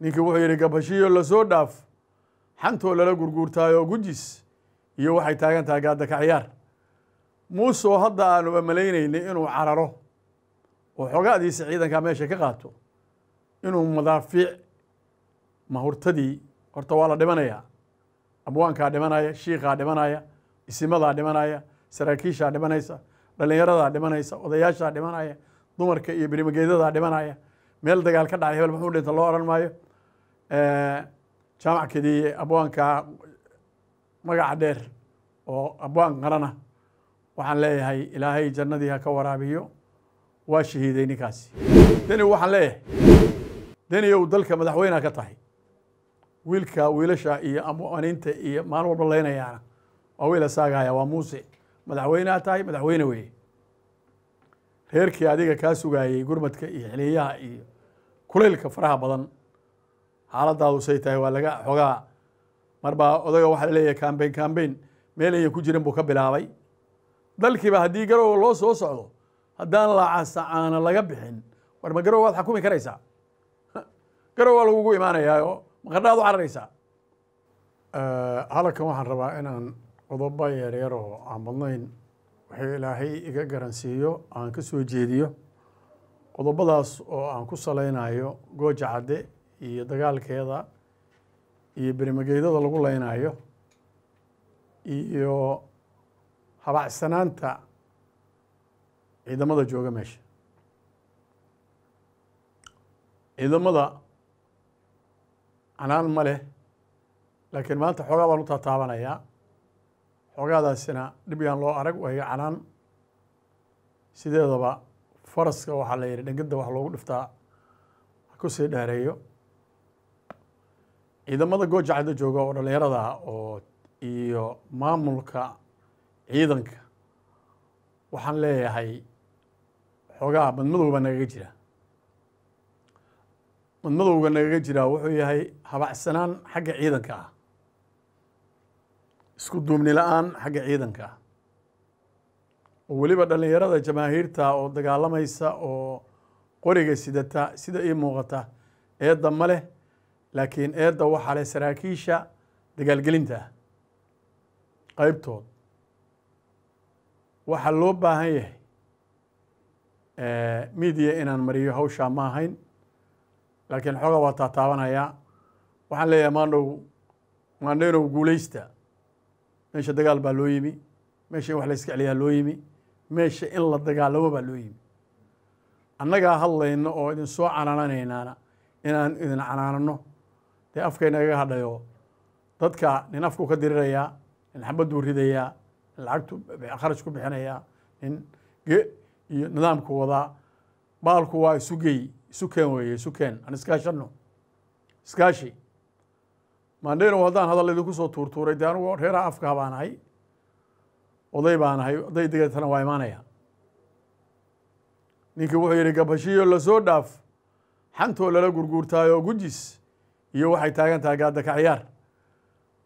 ninkii wuxuu yidhi gabashiyo lasoo dhaaf xantoo lala gurguurtaayo gujis iyo waxay taagan tahay gaadda ka ciyaar muusoo hadda aanuba malaynaynay inuu cararo oo xogaadiisa ciidankaa meesha ka qaato inuu madaafiic mahurtadii horta waa la dhimanayaa abwaankaa dhimanaya shiikaa dhimanaya isimadaa dhimanaya saraakiishaa dhimanaysa dhallinyaradaa dhimanaysa odayaashaa dhimanaya dumarka iyo birimageedadaa dhimanaya meel dagaal ka dhacay hebel muxuu dhinta loo odhan maayo jaamac eh, jaamackeedii abwaankaa magaca dheer oo abwaan qarana waxaan leeyahay ilaahay jannadii ha ka waraabiyo waa shahiiday ninkaasi deni waxaan leeyahay deniyow dalka madaxweyneha ka tahay wiilka wiilasha iyo amaniinta iyo maalin walba leynayaana waa wiil asaagaaya waa muuse madaxweyneha tahay madaxweyne weeye reerkii adiga kaa sugaayey gurmadka iyo xiliyaha iyo kulaylka faraha badan xaaladaadu say tahay waa laga xogaa marbaa odaga waxaa laleeyahay kambayn kambayn meel aya ku jiran buu ka bilaabay dalkiiba haddii garowa loo soo socdo haddaan aana laga bixin war ma garow waad xakumi karaysaa garow waa lagugu imaanayaaoo maqadhaad u cararaysaa halkan waxaan rabaa inaan qodoba yaryaroo aan badnayn waxay ilaahay iga garansiiyo aan ka soo jeediyo qodobadaas oo aan ku salaynayo gooja cadde iyo dagaalkeeda iyo berimageydada lagu laynaayo iyo habacsanaanta ciidamada jooga meesha ciidamada canaan ma leh laakiin maanta xoogaa baan u taataabanayaa xoogaadaasina dhib yaan loo arag waayo canaan sideedaba faraska waxaa la yidhi dhengada wax loogu dhiftaa ha ku sii dheereeyo ciidamada goojacada jooga oo dhallinyarada oo iyo maamulka ciidanka waxaan leeyahay xoogaa baa nagaga jira madmadowga nagaga jiraa wuxuu yahay habacsanaan xagga ciidanka ah isku duubni la-aan xagga ciidanka ah oo weliba dhallinyarada jamaahiirta oo dagaalamaysa oo qoriga sidata sida ii muuqata eedda ma leh laakiin eedda waxaa leh saraakiisha dagaalgelinta ah qeybtood waxaa loo baahan yahay eh, media inaan mariyo hawshaa ma ahayn laakiin xoogaa waa taataabanayaa waxaan leeyahay maandhow maandheynow guulaysta meesha dagaal baa loo yimi meesha in wax la iska celiyaa loo yimi meesha in la dagaalamo baa loo yimi annagaa hadlayno oo idin soo canaananaynaana inaan idin canaanano dee afkayna iga hadhayo dadka nin afku ka diriraya nin xabaduu ridayaa nin lacagtu kharash ku bixinayaa nin iyo nidaamku wadaa baalku waa isugey isukeen weeye isukeen aan iskaashanno iskaashi maandheyno haddaan hadal idinku soo tuurtuuray dee anugu reeraha afkaha baan ahay oday baan ahay oday degetana waa imaanaya ninkii wuxuu yidhi gabashiyo lasoo dhaaf xantoo lala gurguurtaayo gujis iyo waxay taagan tahay gaadda ka ciyaar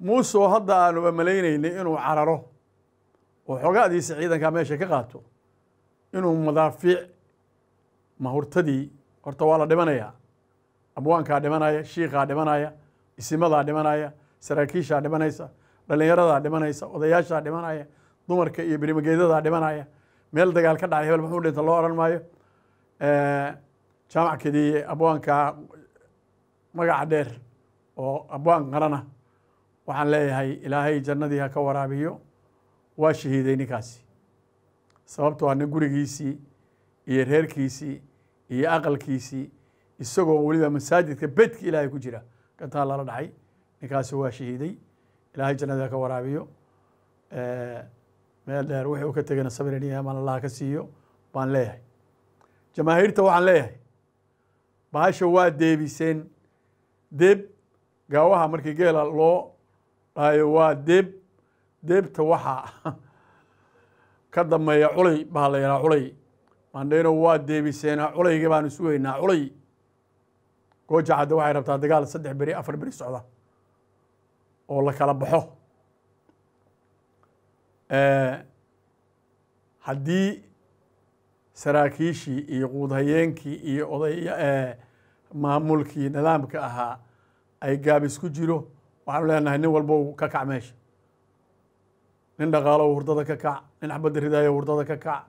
muuse oo hadda aanuba amalaynayni inuu cararo oo xogaadiisa ciidankaa meesha ka qaato inuu madaafiic mahurtadii horta waa la dhimanayaa abwaankaa dhimanaya shiikaa dhimanaya isimadaa dhimanaya saraakiishaa dhimanaysa dhallinyaradaa dhimanaysa odayaashaa dhimanaya dumarka iyo berimageedadaa dhimanaya meel dagaal ka dhacay hebel muxuu dhinta loo oran maayo jaamac kediye abwaankaa magaca dheer oo abwaan qarana waxaan leeyahay ilaahay jannadii ha ka waraabiyo waa shahiiday ninkaasi sababtoo ah nin gurigiisii iyo reerkiisii iyo aqalkiisii isagoo weliba masaajidka bedki ilaahay ku jira gantaa lala dhacay ninkaasi waa shahiiday ilaahay jannadii ha ka waraabiyo eh, meel dheer wixii u ka tegana sabir iyo amaan ka siiyo baan leeyahay jamaahiirta waxaan leeyahay bahasha waa deebiseen deeb gaawaha markii geela ah loo dhaayo waa deeb deebta waxaa ka dambeeya culay baa la yidhaha culay mandhayno waa deebiseenaa culayga baanu sugaynaa culay gooja cadde waxay rabtaa dagaal saddex beri afar beri socda oo la kala baxo haddii saraakiishii iyo quudhayeenkii iyo oday maamulkii nidaamka ahaa ay gaabis ku jiro waxaanu leenahay nin walba u ka kac meesha nin dhaqaalow hurdada ka kac nin axbadda ridaayo hurdada ka kac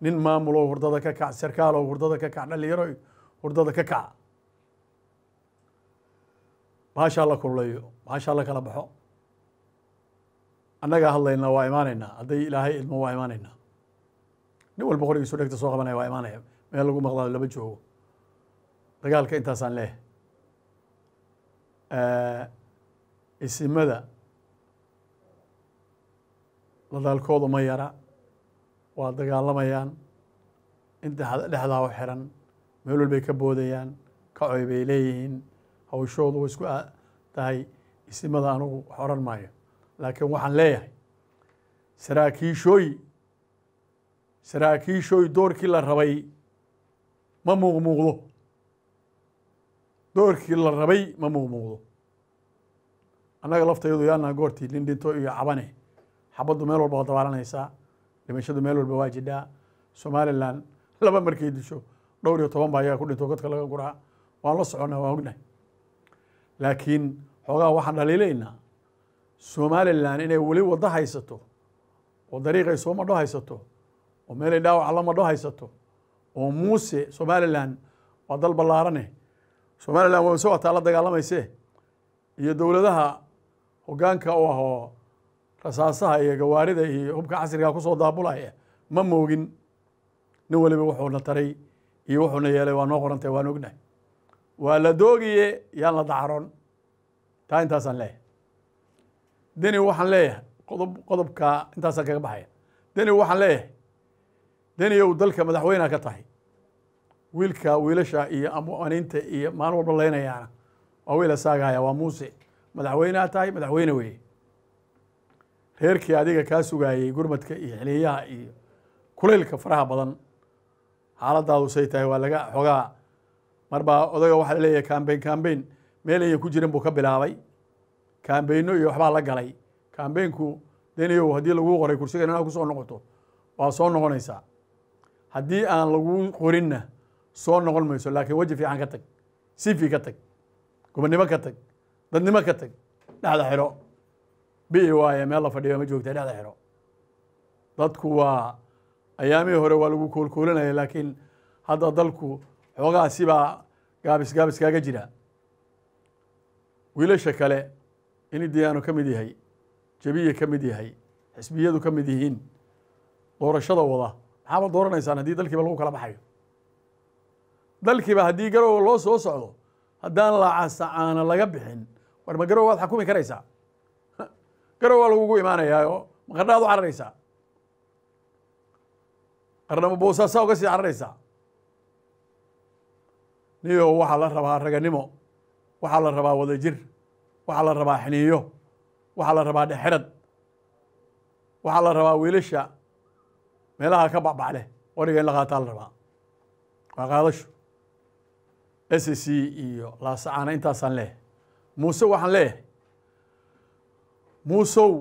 nin maamulow hurdada ka kac sarkaalow hurdada ka kac dhalinyaro hurdada ka kac bahashaa la kululeeyo bahashaa la kala baxo annagaa hadlaynaa waa imaanaynaa hadday ilaahay idmo waa imaanaynaa nin walba qorigiisu dhegta soo qabanaya waa imaanaya meel lagu maqlaayo laba joogo dagaalka intaasaan leeyahay isimada dadaalkoodu ma yara waa dagaalamayaan inta dhexdaa u xiran meel walbay ka boodayaan kacoy bay leeyihiin hawshoodu way isku tahay isimada anugu wax odhan maayo laakiin waxaan leeyahay saraakiishooy saraakiishooy doorkii la rabay ma muuq muuqdo doorkii la rabay ma muuqmuuqdo annaga laftayadu yaana goortii lindhinto iyo cabane xabaddu meel walba waa dabaalanaysaa dhimashadu meel walba waa jidhaa somalilan laba markay disho dhowr iyo toban ba ayaga ku dhinto godka laga guraa waan la soconnaa waan ognahay laakiin xoogaha waxaan dhaliilaynaa somalilan inay weli waddo haysato oo dariiqay soo madho haysato oo meelay dhaawaca la madho haysato oo muuse somalilan waa dal ballaarane somalilan way wataa la dagaalamayse iyo dowladaha hogaanka u ahoo rasaasaha iyo gawaarida iyo hubka casriga kusoo daabulaya ma moogin nin weliba wuxuuna taray iyo wuxuuna yeelay waa noo qorantay waan ognahay waa la doogiye yaan la dacron taa intaasaan leeyahay deni waxaan leeyahay qodob qodobka intaasaan kaga baxaya deni waxaan leeyahay deni ow dalka madaxweynaa ka tahay wiilka wiilasha iyo amaninta iyo maalin walba leynayaana waa wiil asaagaya waa muuse madaxweyneha tahay madaxweyne weeye reerkii adiga kaa sugaayey gurmadka iyo xiliyaha iyo kulaylka faraha badan xaaladaadu say tahay waa laga xogaa marbaa odaga waxaa laleeyahay cambain cambain meel ayan ku jirin buu ka bilaabay kambayno iyo waxbaa la galay kambeynku deniyow haddii lagu qoray kursiga inaad kusoo noqoto waa soo noqonaysaa haddii aan lagu qorinna soo noqon mayso laakiin weji fiican ka tag sifi ka tag gobonnimo ka tag dadnimo ka tag dhexda xidho bii waaye meel la fadhiyo ma joogta dhexda xidho dadku waa ayaamihii hore waa lagu koolkoolanaya laakiin hadda dalku xoogaa sibaa gaabis gaabis kaaga jira wiilasha kale ini idiyaanu ka mid yahay jebiya ka mid yahay xisbiyadu ka mid yihiin doorashada wada maxaaba dooranaysaan haddii dalkiiba lagu kala baxayo dalkiiba haddii garowa loo soo socdo haddaan lacasa aana laga bixin war ma garow waad xakumi karaysaa garow waa lagugu imaanayaayo ma maqadhaad u cararaysaa qarnamo boosaasaa uga sii cararaysaa niyow waxaa la rabaa raganimo waxaa la rabaa wadajir waxaa la rabaa xiniiyo waxaa la rabaa dhexerad waxaa la rabaa wiilasha meelaha ka bacbacleh qoriga in la qaataa la rabaa waa qaadasho s c iyo laasacaana intaasaan leehay muuse waxaan leeyahay muusow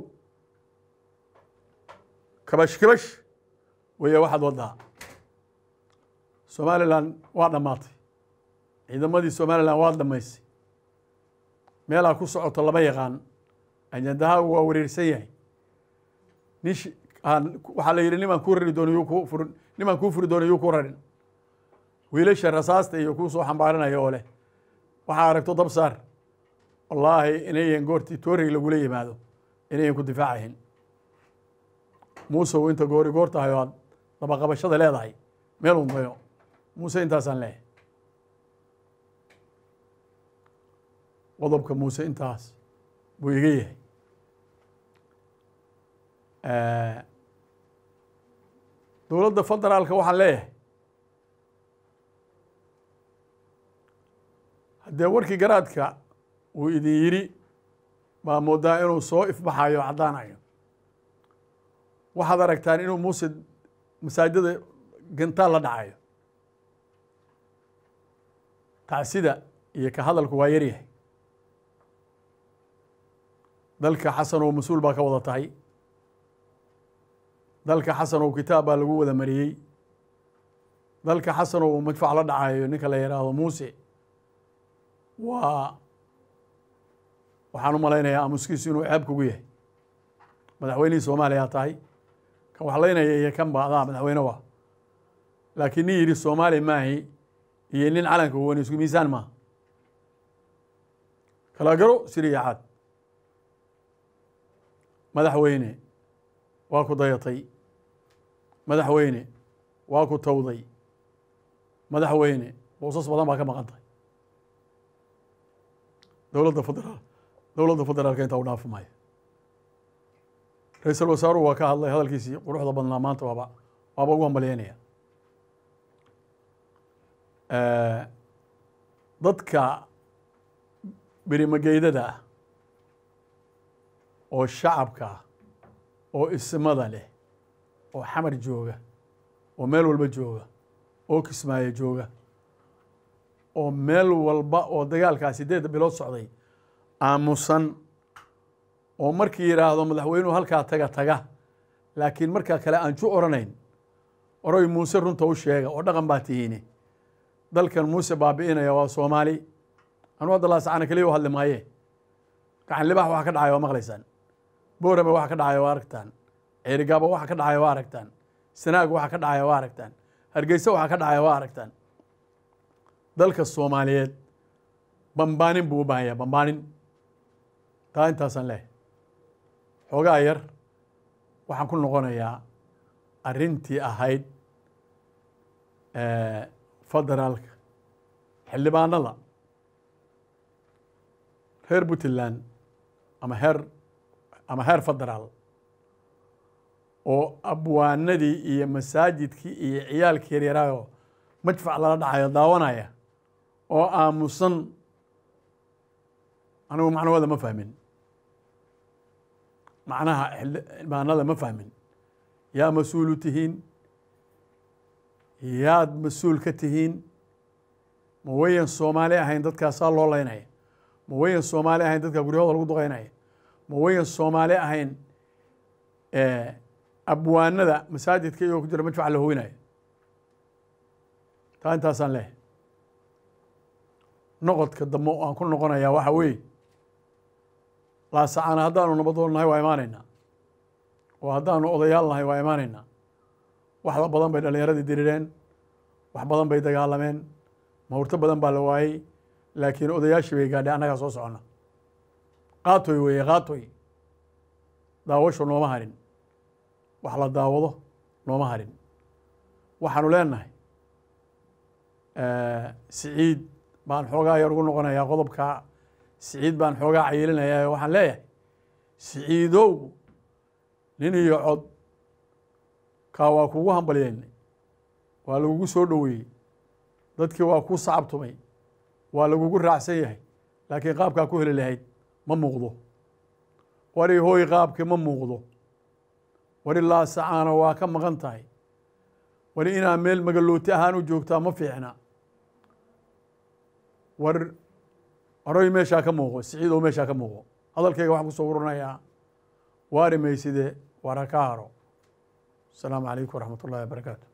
kabash kabash weeye waxaad waddaa somalilan waa dhammaatay ciidamadii somalilan waa dhammaysay meelaa ku socoto lama yaqaan ajandahaagu waa wareersan yahay nin waxaa la yidhi nimaan ku rari doono yuu ku furin nimaan kuu furi doono yuu ku rarin wiilasha rasaasta iyo kuu soo xambaarinaya oo leh waxaa aragto dab saar wallaahi inayan goortii toori lagula yimaado inayan ku difaacahin muusew inta goori goor tahay oo aad dabaqabashada leedahay meel un dayo muuse intaasaan leehay qodobka muuse intaas buu iga yahay dowladda federaalka waxaan leeyahay dee warkii garaadka wuu idin yidhi baa moodaa inuu soo ifbaxayo caddaanayo waxaad aragtaan inuu muuse masaajida gantaal la dhacayo tacsida iyo ka hadalku waa yaryahay dalka xasan oo mas-uul baa ka wada tahay dalka xasan oo kitaab baa lagu wada mariyey dalka xasan oo madfac la dhacayo ninka la yidhaahdo muuse waa waxaan u malaynayaa amuskiisu inuu ceeb kugu yahay madaxweynihii soomaaliya tahay kan waxlaynaya iyo kan ba adaa madaxweyne wa laakiin nin yidhi soomaali maahi iyo nin calanka wani isku miisaan maa kala garo siriya madaxweyne waa ku dayatay madaxweyne waa ku tawday madaxweyne boosas badan baa ka maqan tahay dowladda federaal dowladda federaalka intaa u dhaafi maayo ra iisal wasaaruhu waa ka hadlay hadalkiisii quruxda badnaa maanta waaba waaba ugu hambalyeynaya dadka berimageydada ah oo shacabka ah oo ismada leh oo xamar jooga oo meel walba jooga oo kismaayo jooga oo meel walba oo dagaalkaa sideed bilood socday aamusan oo markii yidhaahdo madaxweynuhu halkaa taga taga laakiin markaa kale aan ju oranayn oroy muuse runta u sheega oo dhaqan baa tihiine dalkan muuse baabi'inaya waa soomaali anuu hadda laasacana keliya u hadli maaye gacan libax waxa ka dhacaya waa maqlaysaan booraba waxa ka dhacaya waa aragtaan ceerigaaba waxa ka dhacaya waa aragtaan sanaag waxa ka dhacaya waa aragtaan hargeysa waxa ka dhacaya waa aragtaan dalka soomaaliyeed bambaanin buu u baahan bambaanin taa intaasaan leh xoogaa yar waxaan ku noqonayaa arrintii ahayd federaalka xildhibaanada reer puntland ama heer ama heer federaal oo abwaanadii iyo masaajidkii iyo ciyaalkii yaryaraayo madfac lala dhacayo daawanaya oo aamusan anigu macnahooda ma fahmin macnaha maanada ma fahmin yaa mas-uulu tihiin yaad mas-uul ka tihiin ma weyan soomaali ahayn dadkaasaa loo laynaya ma weyan soomaali ahayn dadkaa guryahooda lagu duqaynaya ma weyan soomaali ahayn eh, abwaanada masaajidka iyagoo ku jira majfac la hoynaya taa intaasaan leehay noqodka dambe aan ku noqonayaa waxa weeye laasacaana haddaanu nabadoon nahay waa imaanaynaa oo haddaanu odayaal nahay waa imaanaynaa waxba badan bay dhallinyaradii dirireen wax badan bay dagaalameen mahurto badan baa la waayey laakiin odayaashii bay gaadhay annagaa soo soconna qaatoy weeye qaatoy daawasho nooma harin wax la daawado nooma harin waxaanu leenahay eh, siciid baan xoogaa yar ugu noqonayaa qodobka siciid baan xoogaa cayilinayaa waxaan leeyahay siciidow nin iyo cod kaa waa kugu hambalyeynay waa lagugu soo dhoweeyey dadkii waa ku sacabtumay waa lagugu raacsan yahay laakiin qaabkaa ku heli lahayd ma muuqdo wari hooy qaabkii ma muuqdo wari laasacaana waa ka maqan tahay wari inaa meel magalooti ahaan u joogtaa ma fiicna war oroy meeshaa ka muuqo siciidow meeshaa ka muuqo hadalkayga waxaan kusoo ururinayaa waarimayside waara ka haro asalaamu calaykum waraxmat ullahi wabarakaatu